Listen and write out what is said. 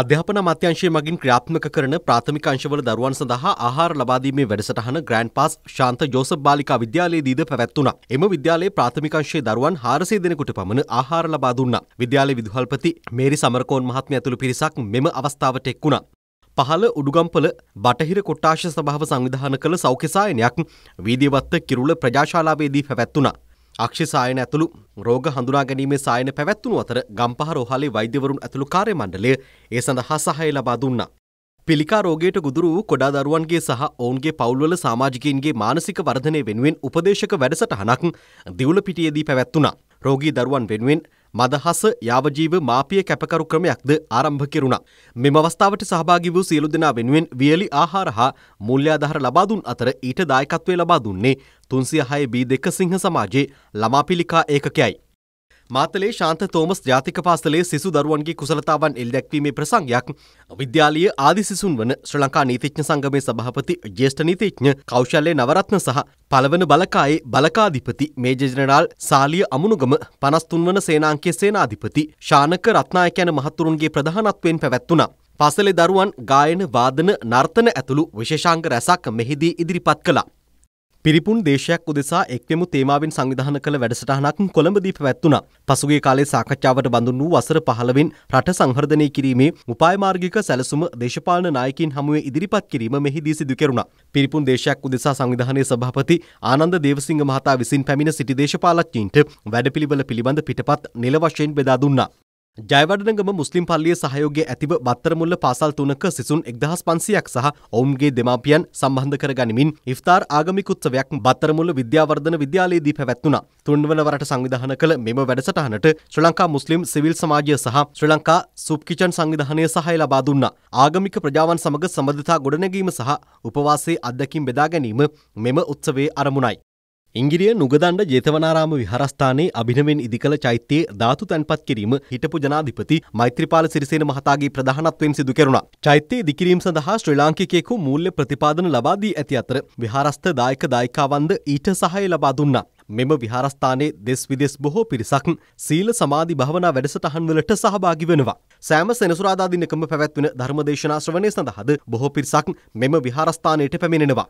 අධ්‍යාපන අමාත්‍යංශය මගින් ක්‍රියාත්මක කරන ප්‍රාථමික අංශවල දරුවන් සඳහා ආහාර ලබාදීමේ වැඩසටහන ග්‍රෑන්ඩ් පාස් ශාන්ත ජෝසප් බාලිකා විද්‍යාලයේදීද පැවැත්වුණා. එම විද්‍යාලයේ ප්‍රාථමික අංශයේ දරුවන් 400 දෙනෙකුට පමණ ආහාර ලබා දුන්නා. විද්‍යාලයේ විදුහල්පති මේරි සමරකෝන් මහත්මිය ඇතුළු පිරිසක් මෙම අවස්ථාවට එක් වුණා. පහළ උඩුගම්පල බටහිර කොට්ටාශ සභාව සංවිධාන කළ සෞඛ්‍ය සායනයක් වීදියවත්ත කිරුළ ප්‍රජාශාලාවේදී පැවැත්වුණා. අක්ෂි සායන ඇතුළු රෝග හඳුනා ගැනීමේ සායන පැවැත්වුණු අතර ගම්පහ රෝහලේ වෛද්‍යවරුන් ඇතුළු කාර්ය මණ්ඩලය ඒ සඳහා සහාය ලබා දුන්නා. පිළිකා රෝගයට ගොදුරු වූ කොඩා දරුවන්ගේ සහ ඔවුන්ගේ පවුල්වල සමාජිකයින්ගේ මානසික වර්ධනය වෙනුවෙන් උපදේශක වැඩසටහනක් දිවුල පිටියේදී පැවැත්වුණා. රෝගී දරුවන් වෙනුවෙන් මදහස යාවජීව මාපිය කැපකරු ක්‍රමයක්ද ආරම්භ කෙරුණා. මෙම අවස්ථාවට සහභාගී වූ සියලු දෙනා වෙනුවෙන් වියලි ආහාර හා මුල්‍යාධාර ලබා දුන් අතර ඊට දායකත්වය ලබා දුන්නේ 306B2 සිංහ සමාජයේ ළමා පිළිකා ඒකකයයි. මාතලේ ශාන්ත තෝමස් ජාතික පාසලේ සිසු දරුවන්ගේ කුසලතාවන් එල්දැක්වීමේ ප්‍රසංගයක් විද්‍යාලීය ආදි සිසුන් වන ශ්‍ර ලංකා නීතිඥ සංගමේ සභාපති ජ්‍යෙෂ්ඨ නීතිඥ කෞශල්‍ය නවරත්න සහ පළවන බලකායේ බලකාධිපති මේජර් ජනරාල් සාලිය අමුණුගම 53 වන සේනාංකයේ සේනාධිපති ශානක රත්නායක යන මහතුරුන්ගේ ප්‍රධානත්වයෙන් පැවැත්ුණා. පාසලේ දරුවන් ගායන වාදන නර්තන ඇතුළු විශේෂාංග රැසක් මෙහිදී ඉදිරිපත් කළා. පිරිපුන් දේශයක් උදෙසා එක්වෙමු තේමාවෙන් සංවිධාන කළ වැඩසටහනක් කොළඹදී පැවැත්වුණා. පසුගිය කාලේ සාකච්ඡාවට බඳුන් වූ වසර 15න් රට සංවර්ධනය කිරීමේ උපායමාර්ගික සැලසුම දේශපාලන නායකයින් හමුවේ ඉදිරිපත් කිරීම මෙහිදී සිදු කෙරුණා. පිරිපුන් දේශයක් උදෙසා සංවිධානයේ සභාපති ආනන්ද දේවසිංහ මහතා විසින් පැමිණ සිටි දේශපාලඥයින්ට වැඩපිළිවෙල පිළිබඳ පිටපත් නිල වශයෙන් බෙදා දුන්නා. ජයවඩනගම මුස්ලිම් පල්ලිය සහයෝගය ඇතිව බත්තරමුල්ල පාසල් තුනක සිසුන් එක්දහස් පන්සියක් සහ ඔවුන්ගේ දෙමාපියන් සම්බන්ධ කර ගනිමින් ඉෆ්තාර් ආගමිකුත්සවයක් බත්තරමුල්ල විද්‍යාවර්ධන විද්‍යාලයේදී පැවැත්වුණා. තුන්වන වරට සංවිධාන කළ මෙම වැඩසටහනට ශ්‍රී ලංකා මුස්ලිම් සිවිල් සමාජය සහ ශ්‍රී ලංකා සුප්කිචන් සංවිධානය සහය ලබා දුන්නා. ආගමික ප්‍රජාවන් සමග සම්බන්ධතා ගොඩනැගීම සහ උපවාසයේ අත්දැකීම් බෙදා ගැනීම මෙම උත්සවයේ අරමුණයි. ඉංගිරිය නුගදණ්ඩ ජේතවනාරාම විහාරස්ථානයේ අභිනවෙන් ඉදිකළ චෛත්‍යයේ ධාතු තැන්පත් කිරීම හිටපු ජනාධිපති මෛත්‍රීපාල සිරිසේන මහතාගේ ප්‍රධානත්වයෙන් සිදු කෙරුණා. චෛත්‍යයේ ඉදිකිරීම සඳහා ශ්‍රී ලාංකිකයෙකු මූල්‍ය ප්‍රතිපාදන ලබා දී ඇති අතර විහාරස්ථ දායක දායිකාවන්ද ඊට සහාය ලබා දුන්නා. මෙම විහාරස්ථානයේ දෙස් විදෙස් බොහෝ පිරිසක් සීල සමාධි භාවනා වැඩසටහන් වලට සහභාගී වෙනවා. සෑම සෙනසුරාදා දිනකම පැවැත්වෙන ධර්මදේශනා ශ්‍රවණය සඳහාද බොහෝ පිරිසක් මෙම විහාරස්ථානයට පැමිණෙනවා.